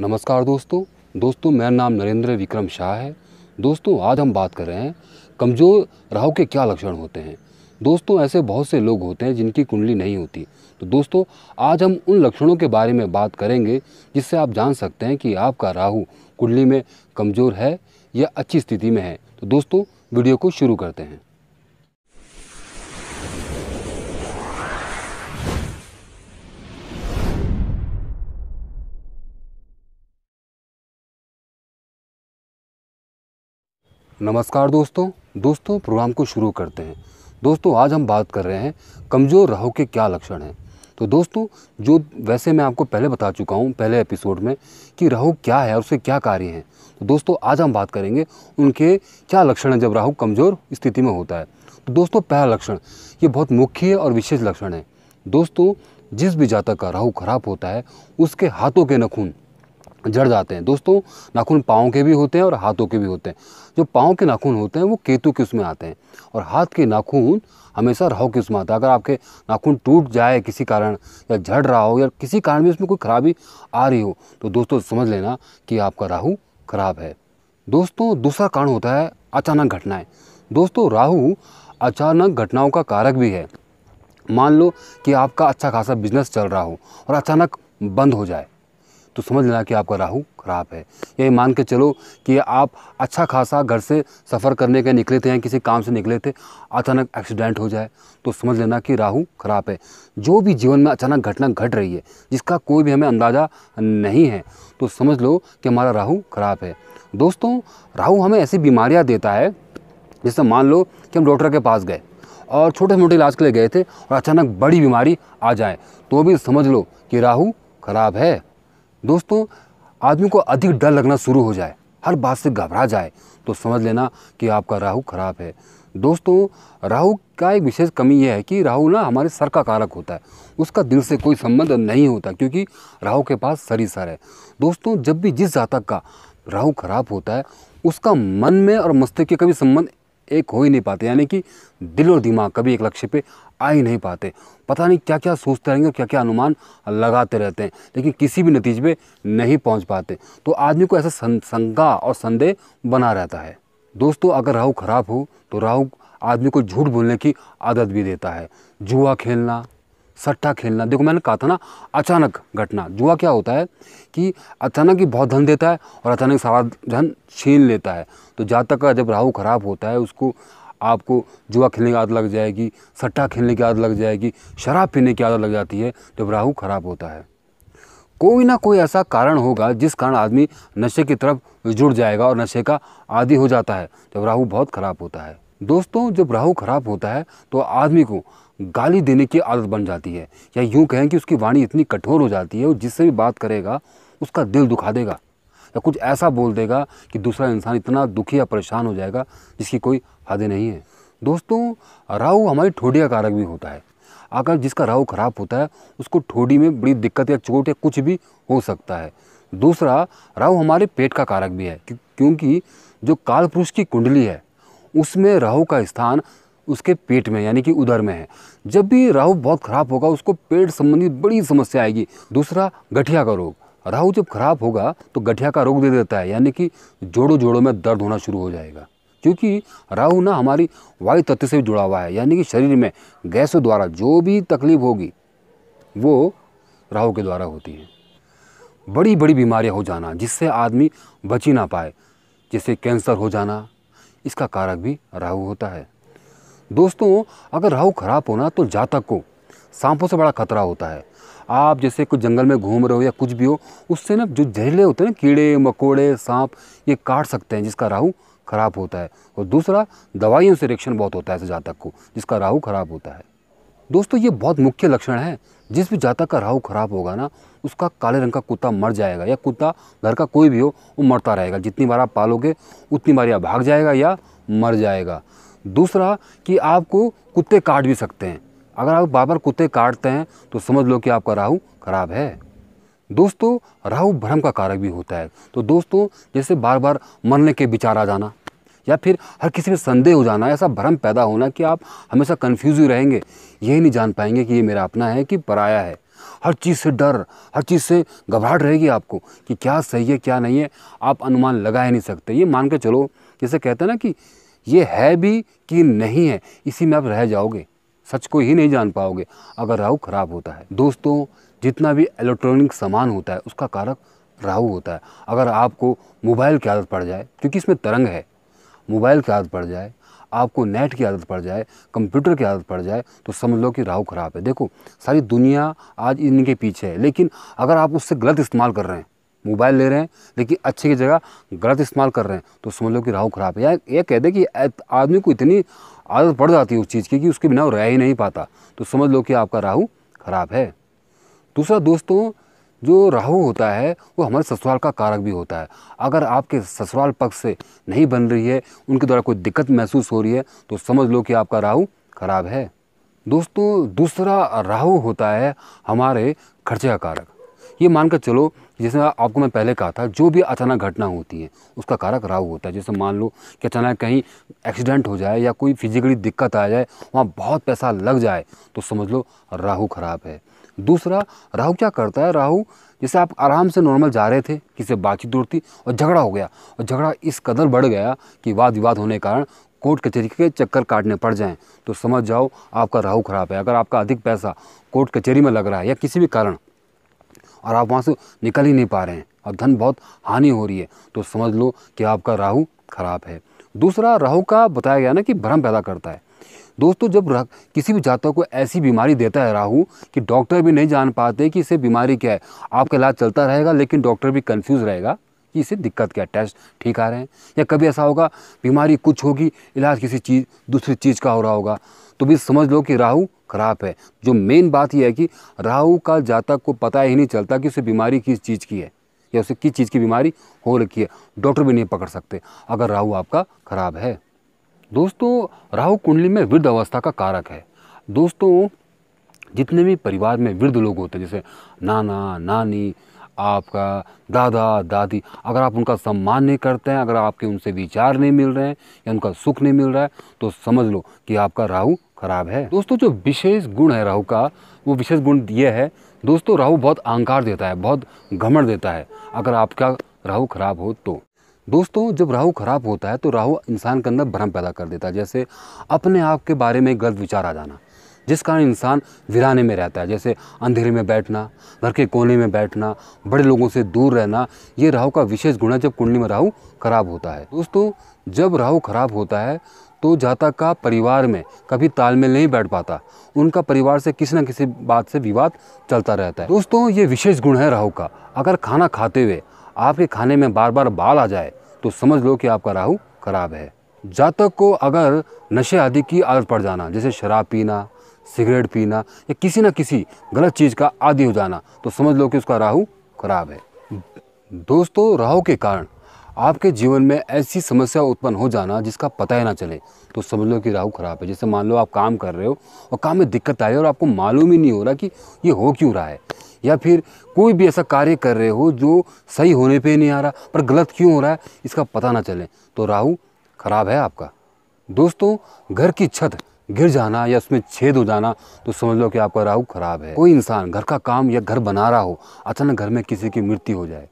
नमस्कार दोस्तों दोस्तों मेरा नाम नरेंद्र विक्रम शाह है दोस्तों आज हम बात कर रहे हैं कमज़ोर राहु के क्या लक्षण होते हैं दोस्तों ऐसे बहुत से लोग होते हैं जिनकी कुंडली नहीं होती तो दोस्तों आज हम उन लक्षणों के बारे में बात करेंगे जिससे आप जान सकते हैं कि आपका राहु कुंडली में कमज़ोर है या अच्छी स्थिति में है तो दोस्तों वीडियो को शुरू करते हैं नमस्कार दोस्तों दोस्तों प्रोग्राम को शुरू करते हैं दोस्तों आज हम बात कर रहे हैं कमज़ोर राहु के क्या लक्षण हैं तो दोस्तों जो वैसे मैं आपको पहले बता चुका हूँ पहले एपिसोड में कि राहु क्या है और उसके क्या कार्य हैं तो दोस्तों आज हम बात करेंगे उनके क्या लक्षण हैं जब राहु कमज़ोर स्थिति में होता है तो दोस्तों पहला लक्षण ये बहुत मुख्य और विशेष लक्षण है दोस्तों जिस भी जातक का राहु खराब होता है उसके हाथों के नखून जड़ जाते हैं दोस्तों नाखून पाँव के भी होते हैं और हाथों के भी होते हैं जो पाँव के नाखून होते हैं वो केतु के उसमें आते हैं और हाथ के नाखून हमेशा राहु के उसमें आता है अगर आपके नाखून टूट जाए किसी कारण या झड़ रहा हो या किसी कारण भी उसमें कोई खराबी आ रही हो तो दोस्तों समझ लेना कि आपका राहु खराब है दोस्तों दूसरा कारण होता है अचानक घटनाएँ दोस्तों राहु अचानक घटनाओं का कारक भी है मान लो कि आपका अच्छा खासा बिजनेस चल रहा हो और अचानक बंद हो जाए तो समझ लेना कि आपका राहु खराब है यही मान के चलो कि आप अच्छा खासा घर से सफ़र करने के निकले थे या किसी काम से निकले थे अचानक एक्सीडेंट हो जाए तो समझ लेना कि राहु खराब है जो भी जीवन में अचानक घटना घट रही है जिसका कोई भी हमें अंदाज़ा नहीं है तो समझ लो कि हमारा राहु खराब है दोस्तों राहु हमें ऐसी बीमारियाँ देता है जैसे मान लो कि हम डॉक्टर के पास गए और छोटे से मोटे इलाज के लिए गए थे और अचानक बड़ी बीमारी आ जाए तो भी समझ लो कि राहु खराब है दोस्तों आदमी को अधिक डर लगना शुरू हो जाए हर बात से घबरा जाए तो समझ लेना कि आपका राहु खराब है दोस्तों राहु का एक विशेष कमी यह है कि राहु ना हमारे सर का कारक होता है उसका दिल से कोई संबंध नहीं होता क्योंकि राहु के पास सरी सर है दोस्तों जब भी जिस जातक का राहु खराब होता है उसका मन में और मस्तिष्क के कभी संबंध एक हो ही नहीं पाते यानी कि दिल और दिमाग कभी एक लक्ष्य पे आ ही नहीं पाते पता नहीं क्या क्या सोचते रहेंगे और क्या क्या अनुमान लगाते रहते हैं लेकिन किसी भी नतीजे पे नहीं पहुंच पाते तो आदमी को ऐसा शंका और संदेह बना रहता है दोस्तों अगर राहु खराब हो तो राहु आदमी को झूठ बोलने की आदत भी देता है जुआ खेलना सट्टा खेलना देखो मैंने कहा था ना अचानक घटना जुआ क्या होता है कि अचानक ही बहुत धन देता है और अचानक सारा धन छीन लेता है तो जातक का जब राहु खराब होता है उसको आपको जुआ खेलने की आदत लग जाएगी सट्टा खेलने की आदत लग जाएगी शराब पीने की आदत लग जाती है जब राहु खराब होता है कोई ना कोई ऐसा कारण होगा जिस कारण आदमी नशे की तरफ जुड़ जाएगा और नशे का आदि हो जाता है जब राहु बहुत ख़राब होता है दोस्तों जब राहु खराब होता है तो आदमी को गाली देने की आदत बन जाती है या यूँ कहें कि उसकी वाणी इतनी कठोर हो जाती है और जिससे भी बात करेगा उसका दिल दुखा देगा या कुछ ऐसा बोल देगा कि दूसरा इंसान इतना दुखी या परेशान हो जाएगा जिसकी कोई हद नहीं है दोस्तों राहु हमारी ठोडिया कारक भी होता है आकर जिसका राहु खराब होता है उसको ठोडी में बड़ी दिक्कत या चोट या कुछ भी हो सकता है दूसरा राहु हमारे पेट का कारक भी है क्योंकि जो काल पुरुष की कुंडली है उसमें राहु का स्थान उसके पेट में यानी कि उधर में है जब भी राहु बहुत खराब होगा उसको पेट संबंधित बड़ी समस्या आएगी दूसरा गठिया का रोग राहु जब खराब होगा तो गठिया का रोग दे देता है यानी कि जोड़ों जोड़ों में दर्द होना शुरू हो जाएगा क्योंकि राहु ना हमारी वायु तत्व से भी जुड़ा हुआ है यानी कि शरीर में गैसों द्वारा जो भी तकलीफ होगी वो राहु के द्वारा होती है बड़ी बड़ी बीमारियां हो जाना जिससे आदमी बची ना पाए जैसे कैंसर हो जाना इसका कारक भी राहु होता है दोस्तों अगर राहु खराब होना तो जातक को सांपों से बड़ा खतरा होता है आप जैसे कुछ जंगल में घूम रहे हो या कुछ भी हो उससे ना जो जहरीले होते हैं ना कीड़े मकोड़े सांप ये काट सकते हैं जिसका राहु खराब होता है और दूसरा दवाइयों से रिएक्शन बहुत होता है ऐसे जातक को जिसका राहु खराब होता है दोस्तों ये बहुत मुख्य लक्षण है जिस भी जातक का राहु खराब होगा ना उसका काले रंग का कुत्ता मर जाएगा या कुत्ता घर का कोई भी हो वो मरता रहेगा जितनी बार आप पालोगे उतनी बार या भाग जाएगा या मर जाएगा दूसरा कि आपको कुत्ते काट भी सकते हैं अगर आप बार बार कुत्ते काटते हैं तो समझ लो कि आपका राहु खराब है दोस्तों राहु भ्रम का कारक भी होता है तो दोस्तों जैसे बार बार मरने के विचार आ जाना या फिर हर किसी में संदेह हो जाना ऐसा भ्रम पैदा होना कि आप हमेशा कन्फ्यूज ही रहेंगे यही नहीं जान पाएंगे कि ये मेरा अपना है कि पराया है हर चीज़ से डर हर चीज़ से घबराहट रहेगी आपको कि क्या सही है क्या नहीं है आप अनुमान लगा ही नहीं सकते ये मान के चलो जैसे कहते हैं ना कि ये है भी कि नहीं है इसी में आप रह जाओगे सच को ही नहीं जान पाओगे अगर राहु खराब होता है दोस्तों जितना भी इलेक्ट्रॉनिक सामान होता है उसका कारक राहु होता है अगर आपको मोबाइल की आदत पड़ जाए क्योंकि इसमें तरंग है मोबाइल की आदत पड़ जाए आपको नेट की आदत पड़ जाए कंप्यूटर की आदत पड़ जाए तो समझ लो कि राहु खराब है देखो सारी दुनिया आज इनके पीछे है लेकिन अगर आप उससे गलत इस्तेमाल कर रहे हैं मोबाइल ले रहे हैं लेकिन अच्छे की जगह गलत इस्तेमाल कर रहे हैं तो समझ लो कि राहु खराब है या ये कह दे कि आदमी को इतनी आदत पड़ जाती है उस चीज़ की कि उसके बिना रह ही नहीं पाता तो समझ लो कि आपका राहु खराब है दूसरा दोस्तों जो राहु होता है वो हमारे ससुराल का कारक भी होता है अगर आपके ससुराल पक्ष से नहीं बन रही है उनके द्वारा कोई दिक्कत महसूस हो रही है तो समझ लो कि आपका राहु खराब है दोस्तों दूसरा राहु होता है हमारे खर्चे का कारक ये मानकर चलो जैसे आपको मैं पहले कहा था जो भी अचानक घटना होती है उसका कारक राहु होता है जैसे मान लो कि अचानक कहीं एक्सीडेंट हो जाए या कोई फिजिकली दिक्कत आ जाए वहाँ बहुत पैसा लग जाए तो समझ लो राहु ख़राब है दूसरा राहु क्या करता है राहु जैसे आप आराम से नॉर्मल जा रहे थे किसी बातचीत दूर थी और झगड़ा हो गया और झगड़ा इस कदर बढ़ गया कि वाद विवाद होने के कारण कोर्ट कचहरी के चक्कर काटने पड़ जाएं तो समझ जाओ आपका राहु खराब है अगर आपका अधिक पैसा कोर्ट कचहरी में लग रहा है या किसी भी कारण और आप वहाँ से निकल ही नहीं पा रहे हैं और धन बहुत हानि हो रही है तो समझ लो कि आपका राहु खराब है दूसरा राहु का बताया गया ना कि भ्रम पैदा करता है दोस्तों जब किसी भी जातक को ऐसी बीमारी देता है राहु कि डॉक्टर भी नहीं जान पाते कि इसे बीमारी क्या है आपका इलाज चलता रहेगा लेकिन डॉक्टर भी कंफ्यूज रहेगा कि इसे दिक्कत क्या टेस्ट ठीक आ रहे हैं या कभी ऐसा होगा बीमारी कुछ होगी इलाज किसी चीज़ दूसरी चीज़ का हो रहा होगा तो भी समझ लो कि राहु खराब है जो मेन बात यह है कि राहु का जातक को पता ही नहीं चलता कि उसे बीमारी किस चीज़ की है या उसे किस चीज़ की बीमारी हो रखी है डॉक्टर भी नहीं पकड़ सकते अगर राहु आपका खराब है दोस्तों राहु कुंडली में वृद्ध अवस्था का कारक है दोस्तों जितने भी परिवार में वृद्ध लोग होते हैं जैसे नाना नानी आपका दादा दादी अगर आप उनका सम्मान नहीं करते हैं अगर आपके उनसे विचार नहीं मिल रहे हैं या उनका सुख नहीं मिल रहा है तो समझ लो कि आपका राहु खराब है दोस्तों जो विशेष गुण है राहु का वो विशेष गुण ये है दोस्तों राहु बहुत अहंकार देता है बहुत घमड़ देता है अगर आपका राहु खराब हो तो दोस्तों जब राहु खराब होता है तो राहु इंसान के अंदर भ्रम पैदा कर देता है जैसे अपने आप के बारे में गलत विचार आ जाना जिस कारण इंसान वीराने में रहता है जैसे अंधेरे में बैठना घर के कोने में बैठना बड़े लोगों से दूर रहना ये राहु का विशेष गुण है जब कुंडली में राहु खराब होता है दोस्तों जब राहु खराब होता है तो जातक का परिवार में कभी तालमेल नहीं बैठ पाता उनका परिवार से किसी न किसी बात से विवाद चलता रहता है दोस्तों ये विशेष गुण है राहु का अगर खाना खाते हुए आपके खाने में बार बार बाल आ जाए तो समझ लो कि आपका राहु खराब है जातक को अगर नशे आदि की आदत पड़ जाना जैसे शराब पीना सिगरेट पीना या किसी ना किसी गलत चीज़ का आदि हो जाना तो समझ लो कि उसका राहु खराब है दोस्तों राहु के कारण आपके जीवन में ऐसी समस्या उत्पन्न हो जाना जिसका पता ही ना चले तो समझ लो कि राहु खराब है जैसे मान लो आप काम कर रहे हो और काम में दिक्कत आई और आपको मालूम ही नहीं हो रहा कि ये हो क्यों रहा है या फिर कोई भी ऐसा कार्य कर रहे हो जो सही होने पे नहीं आ रहा पर गलत क्यों हो रहा है इसका पता ना चले तो राहु खराब है आपका दोस्तों घर की छत गिर जाना या उसमें छेद हो जाना तो समझ लो कि आपका राहु खराब है कोई इंसान घर का काम या घर बना रहा हो अचानक घर में किसी की मृत्यु हो जाए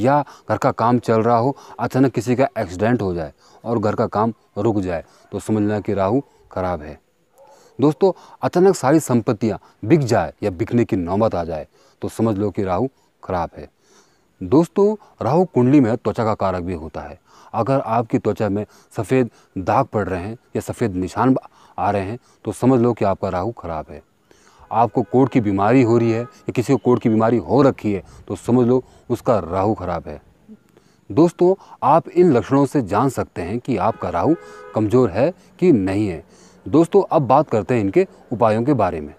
या घर का काम चल रहा हो अचानक किसी का एक्सीडेंट हो जाए और घर का काम रुक जाए तो समझ लेना कि राहु खराब है दोस्तों अचानक सारी संपत्तियाँ बिक जाए या बिकने की नौबत आ जाए तो समझ लो कि राहु खराब है दोस्तों राहु कुंडली में त्वचा का कारक भी होता है अगर आपकी त्वचा में सफ़ेद दाग पड़ रहे हैं या सफ़ेद निशान आ रहे हैं तो समझ लो कि आपका राहु खराब है आपको कोड की बीमारी हो रही है या किसी को कोड की बीमारी हो रखी है तो समझ लो उसका राहु खराब है दोस्तों आप इन लक्षणों से जान सकते हैं कि आपका राहु कमज़ोर है कि नहीं है दोस्तों अब बात करते हैं इनके उपायों के बारे में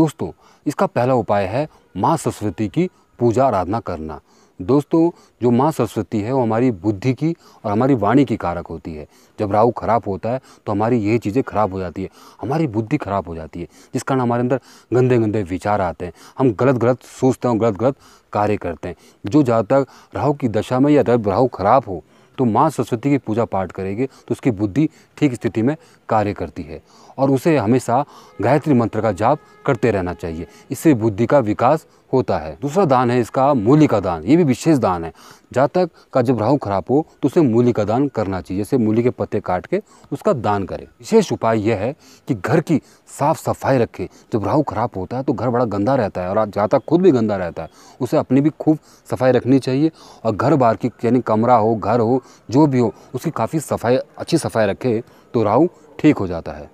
दोस्तों इसका पहला उपाय है माँ सरस्वती की पूजा आराधना करना दोस्तों जो माँ सरस्वती है वो हमारी बुद्धि की और हमारी वाणी की कारक होती है जब राहु खराब होता है तो हमारी यही चीज़ें खराब हो जाती है हमारी बुद्धि खराब हो जाती है जिस कारण हमारे अंदर गंदे गंदे विचार आते हैं हम गलत गलत सोचते हैं गलत गलत कार्य करते हैं जो जहाँ तक राहु की दशा में या जब राहु खराब हो तो माँ सरस्वती की पूजा पाठ करेंगे तो उसकी बुद्धि ठीक स्थिति में कार्य करती है और उसे हमेशा गायत्री मंत्र का जाप करते रहना चाहिए इससे बुद्धि का विकास होता है दूसरा दान है इसका मूली का दान ये भी विशेष दान है जातक का जब राहु खराब हो तो उसे मूली का दान करना चाहिए जैसे मूली के पत्ते काट के उसका दान करें विशेष उपाय यह है कि घर की साफ सफाई रखें जब राहु खराब होता है तो घर बड़ा गंदा रहता है और जातक खुद भी गंदा रहता है उसे अपनी भी खूब सफाई रखनी चाहिए और घर बार की यानी कमरा हो घर हो जो भी हो उसकी काफ़ी सफाई अच्छी सफाई रखे तो राहू ठीक हो जाता है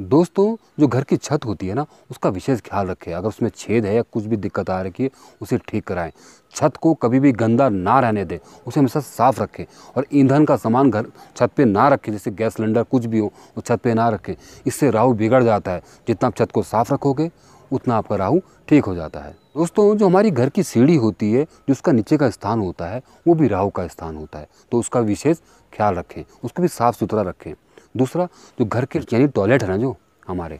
दोस्तों जो घर की छत होती है ना उसका विशेष ख्याल रखें अगर उसमें छेद है या कुछ भी दिक्कत आ रखी है उसे ठीक कराएं छत को कभी भी गंदा ना रहने दें उसे हमेशा साफ़ रखें और ईंधन का सामान घर छत पे ना रखें जैसे गैस सिलेंडर कुछ भी हो वो छत पे ना रखें इससे राहु बिगड़ जाता है जितना आप छत को साफ़ रखोगे उतना आपका राहू ठीक हो जाता है दोस्तों जो हमारी घर की सीढ़ी होती है जो उसका नीचे का स्थान होता है वो भी राहू का स्थान होता है तो उसका विशेष ख्याल रखें उसको भी साफ़ सुथरा रखें दूसरा जो घर के हम्म। यानी टॉयलेट है ना जो हमारे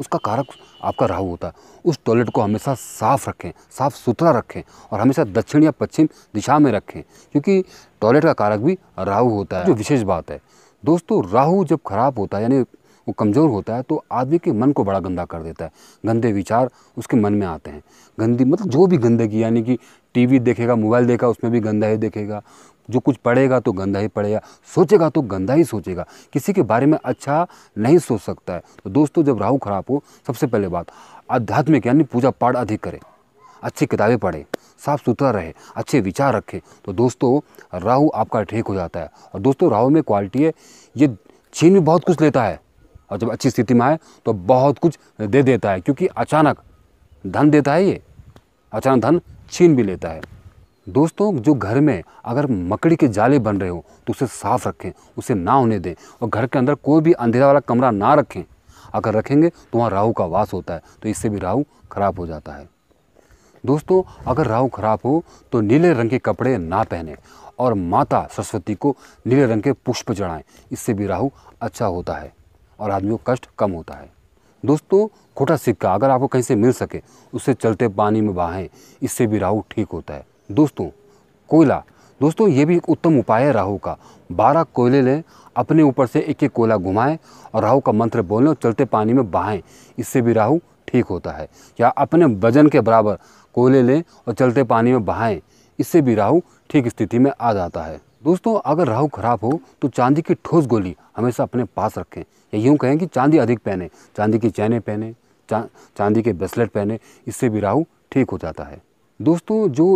उसका कारक आपका राहु होता है उस टॉयलेट को हमेशा साफ़ रखें साफ़ सुथरा रखें और हमेशा दक्षिण या पश्चिम दिशा में रखें क्योंकि टॉयलेट का कारक भी राहु होता है जो विशेष बात है दोस्तों राहु जब खराब होता है यानी वो कमज़ोर होता है तो आदमी के मन को बड़ा गंदा कर देता है गंदे विचार उसके मन में आते हैं गंदी मतलब जो भी गंदगी यानी कि टीवी देखेगा मोबाइल देखा उसमें भी गंदा ही देखेगा जो कुछ पढ़ेगा तो गंदा ही पढ़ेगा सोचेगा तो गंदा ही सोचेगा किसी के बारे में अच्छा नहीं सोच सकता है तो दोस्तों जब राहु खराब हो सबसे पहले बात आध्यात्मिक यानी पूजा पाठ अधिक करें अच्छी किताबें पढ़ें साफ़ सुथरा रहे अच्छे विचार रखें तो दोस्तों राहु आपका ठीक हो जाता है और दोस्तों राहु में क्वालिटी है ये छीन भी बहुत कुछ लेता है और जब अच्छी स्थिति में आए तो बहुत कुछ दे देता है क्योंकि अचानक धन देता है ये अचानक धन छीन भी लेता है दोस्तों जो घर में अगर मकड़ी के जाले बन रहे हो तो उसे साफ रखें उसे ना होने दें और घर के अंदर कोई भी अंधेरा वाला कमरा ना रखें अगर रखेंगे तो वहाँ राहु का वास होता है तो इससे भी राहु खराब हो जाता है दोस्तों अगर राहु खराब हो तो नीले रंग के कपड़े ना पहने और माता सरस्वती को नीले रंग के पुष्प चढ़ाएं इससे भी राहु अच्छा होता है और आदमी को कष्ट कम होता है दोस्तों खोटा सिक्का अगर आपको कहीं से मिल सके उससे चलते पानी में बहाएं इससे भी राहु ठीक होता है दोस्तों कोयला दोस्तों ये भी एक उत्तम उपाय है राहु का बारह कोयले लें अपने ऊपर से एक एक कोयला घुमाएं और राहु का मंत्र बोलें और चलते पानी में बहाएं इससे भी राहु ठीक होता है या अपने वजन के बराबर कोयले लें और चलते पानी में बहाएं इससे भी राहु ठीक स्थिति में आ जाता है दोस्तों अगर राहु खराब हो तो चांदी की ठोस गोली हमेशा अपने पास रखें या यूँ कहें कि चांदी अधिक पहने चांदी की चैने पहने चा, चांदी के ब्रेसलेट पहने इससे भी राहु ठीक हो जाता है दोस्तों जो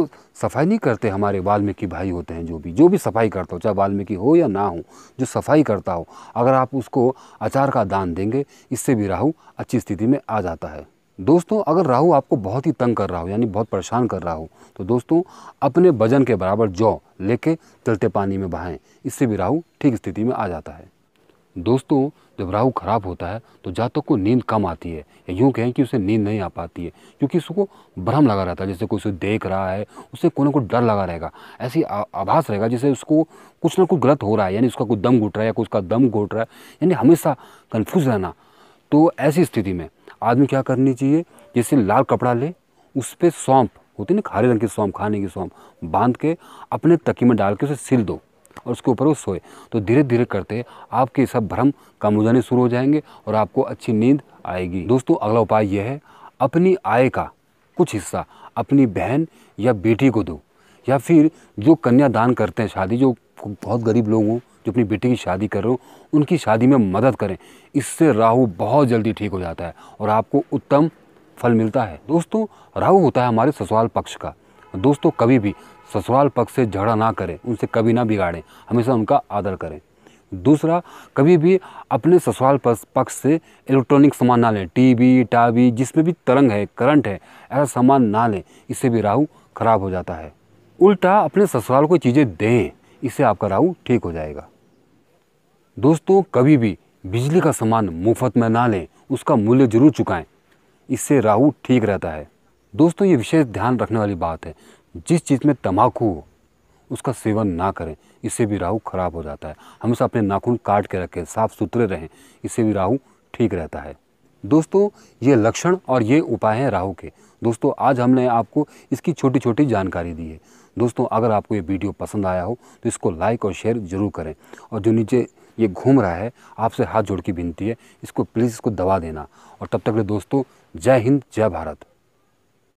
सफाई नहीं करते हमारे वाल्मीकि भाई होते हैं जो भी जो भी सफाई करता हो चाहे वाल्मीकि हो या ना हो जो सफाई करता हो अगर आप उसको अचार का दान देंगे इससे भी राहु अच्छी स्थिति में आ जाता है दोस्तों अगर राहु आपको बहुत ही तंग कर रहा हो यानी बहुत परेशान कर रहा हो तो दोस्तों अपने वजन के बराबर जौ लेके चलते पानी में बहाएं इससे भी राहु ठीक स्थिति में आ जाता है दोस्तों जब राहु खराब होता है तो जातक को नींद कम आती है या यूँ कहें कि उसे नींद नहीं आ पाती है क्योंकि उसको भ्रम लगा रहता है जैसे कोई उसे देख रहा है उसे कोने को डर लगा रहेगा ऐसी आभास रहेगा जैसे उसको कुछ ना कुछ गलत हो रहा है यानी उसका कोई दम घुट रहा है या कोई उसका दम घुट रहा है यानी हमेशा कन्फ्यूज़ रहना तो ऐसी स्थिति में आदमी क्या करनी चाहिए जैसे लाल कपड़ा ले उस पर सौंप होती ना खारे रंग की सौंप खाने की सौंप बांध के अपने तकी में डाल के उसे सिल दो और उसके ऊपर वो सोए तो धीरे धीरे करते आपके सब भ्रम कम हो जाने शुरू हो जाएंगे और आपको अच्छी नींद आएगी दोस्तों अगला उपाय यह है अपनी आय का कुछ हिस्सा अपनी बहन या बेटी को दो या फिर जो कन्यादान करते हैं शादी जो बहुत गरीब लोग हों जो अपनी बेटी की शादी कर रहे हो उनकी शादी में मदद करें इससे राहु बहुत जल्दी ठीक हो जाता है और आपको उत्तम फल मिलता है दोस्तों राहु होता है हमारे ससुराल पक्ष का दोस्तों कभी भी ससुराल पक्ष से झगड़ा ना करें उनसे कभी ना बिगाड़ें हमेशा उनका आदर करें दूसरा कभी भी अपने ससुराल पक्ष से इलेक्ट्रॉनिक सामान ना लें टीवी टावी जिसमें भी तरंग है करंट है ऐसा सामान ना लें इससे भी राहु खराब हो जाता है उल्टा अपने ससुराल को चीज़ें दें इससे आपका राहु ठीक हो जाएगा दोस्तों कभी भी बिजली का सामान मुफ्त में ना लें उसका मूल्य जरूर चुकाएं इससे राहु ठीक रहता है दोस्तों ये विशेष ध्यान रखने वाली बात है जिस चीज़ में तम्बाकू हो उसका सेवन ना करें इससे भी राहु खराब हो जाता है हमेशा अपने नाखून काट के रखें साफ़ सुथरे रहें इससे भी राहु ठीक रहता है दोस्तों ये लक्षण और ये उपाय हैं राहु के दोस्तों आज हमने आपको इसकी छोटी छोटी जानकारी दी है दोस्तों अगर आपको ये वीडियो पसंद आया हो तो इसको लाइक और शेयर ज़रूर करें और जो नीचे ये घूम रहा है आपसे हाथ जोड़ के विनती है इसको प्लीज़ इसको दबा देना और तब तक ले दोस्तों जय हिंद जय भारत